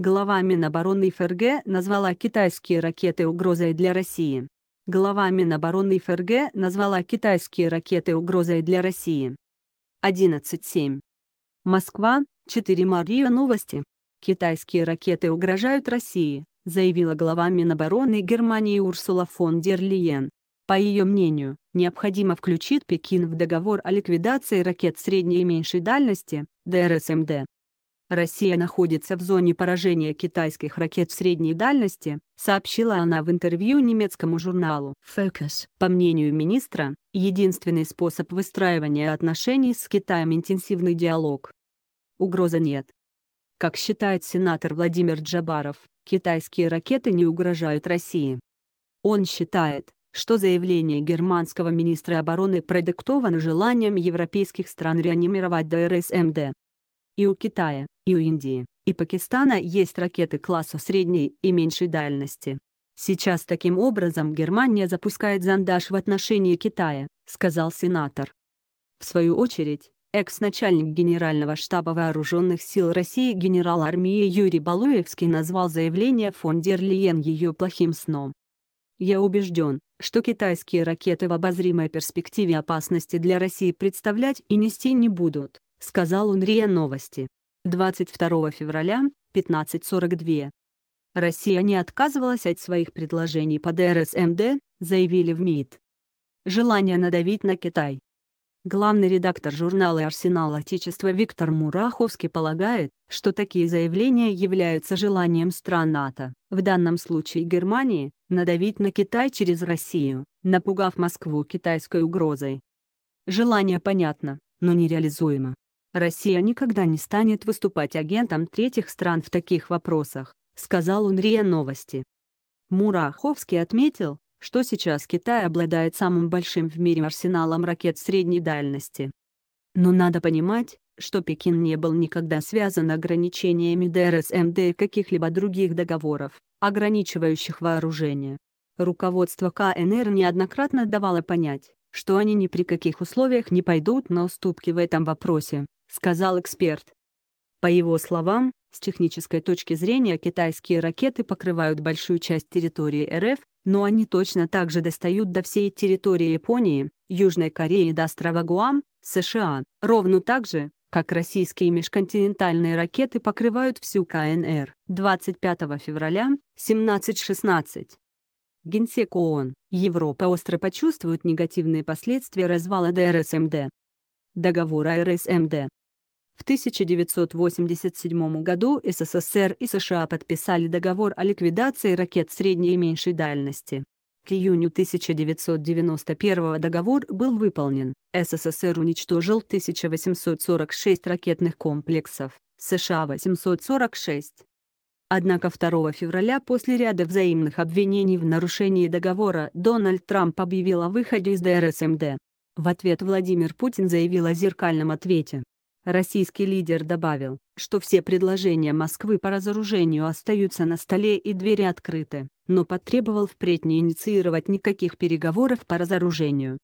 Глава Минобороны ФРГ назвала китайские ракеты угрозой для России. Глава Минобороны ФРГ назвала китайские ракеты угрозой для России. 11.7. Москва, 4 Мария Новости. Китайские ракеты угрожают России, заявила глава Минобороны Германии Урсула фон дер Лиен. По ее мнению, необходимо включить Пекин в договор о ликвидации ракет средней и меньшей дальности, ДРСМД, Россия находится в зоне поражения китайских ракет средней дальности, сообщила она в интервью немецкому журналу Focus. По мнению министра, единственный способ выстраивания отношений с Китаем – интенсивный диалог. Угрозы нет. Как считает сенатор Владимир Джабаров, китайские ракеты не угрожают России. Он считает, что заявление германского министра обороны продиктовано желанием европейских стран реанимировать ДРСМД. И у Китая, и у Индии, и Пакистана есть ракеты класса средней и меньшей дальности. Сейчас таким образом Германия запускает зондаж в отношении Китая, сказал сенатор. В свою очередь, экс-начальник Генерального штаба Вооруженных сил России генерал армии Юрий Балуевский назвал заявление фон дер Лиен ее плохим сном. «Я убежден, что китайские ракеты в обозримой перспективе опасности для России представлять и нести не будут», сказал он РИА Новости. 22 февраля, 15.42. Россия не отказывалась от своих предложений по эм ДРСМД, заявили в МИД. Желание надавить на Китай. Главный редактор журнала «Арсенал Отечества» Виктор Мураховский полагает, что такие заявления являются желанием стран НАТО, в данном случае Германии, надавить на Китай через Россию, напугав Москву китайской угрозой. Желание понятно, но нереализуемо. Россия никогда не станет выступать агентом третьих стран в таких вопросах, сказал он РИА Новости. Мураховский отметил, что сейчас Китай обладает самым большим в мире арсеналом ракет средней дальности. Но надо понимать, что Пекин не был никогда связан ограничениями ДРСМД и каких-либо других договоров, ограничивающих вооружение. Руководство КНР неоднократно давало понять, что они ни при каких условиях не пойдут на уступки в этом вопросе сказал эксперт. По его словам, с технической точки зрения китайские ракеты покрывают большую часть территории РФ, но они точно также достают до всей территории Японии, Южной Кореи и до острова Гуам, США, ровно так же, как российские межконтинентальные ракеты покрывают всю КНР. 25 февраля, 17.16. Генсек ООН, Европа остро почувствует негативные последствия развала ДРСМД. Договор о РСМД в 1987 году СССР и США подписали договор о ликвидации ракет средней и меньшей дальности. К июню 1991 договор был выполнен. СССР уничтожил 1846 ракетных комплексов, США 846. Однако 2 февраля после ряда взаимных обвинений в нарушении договора Дональд Трамп объявил о выходе из ДРСМД. В ответ Владимир Путин заявил о зеркальном ответе. Российский лидер добавил, что все предложения Москвы по разоружению остаются на столе и двери открыты, но потребовал впредь не инициировать никаких переговоров по разоружению.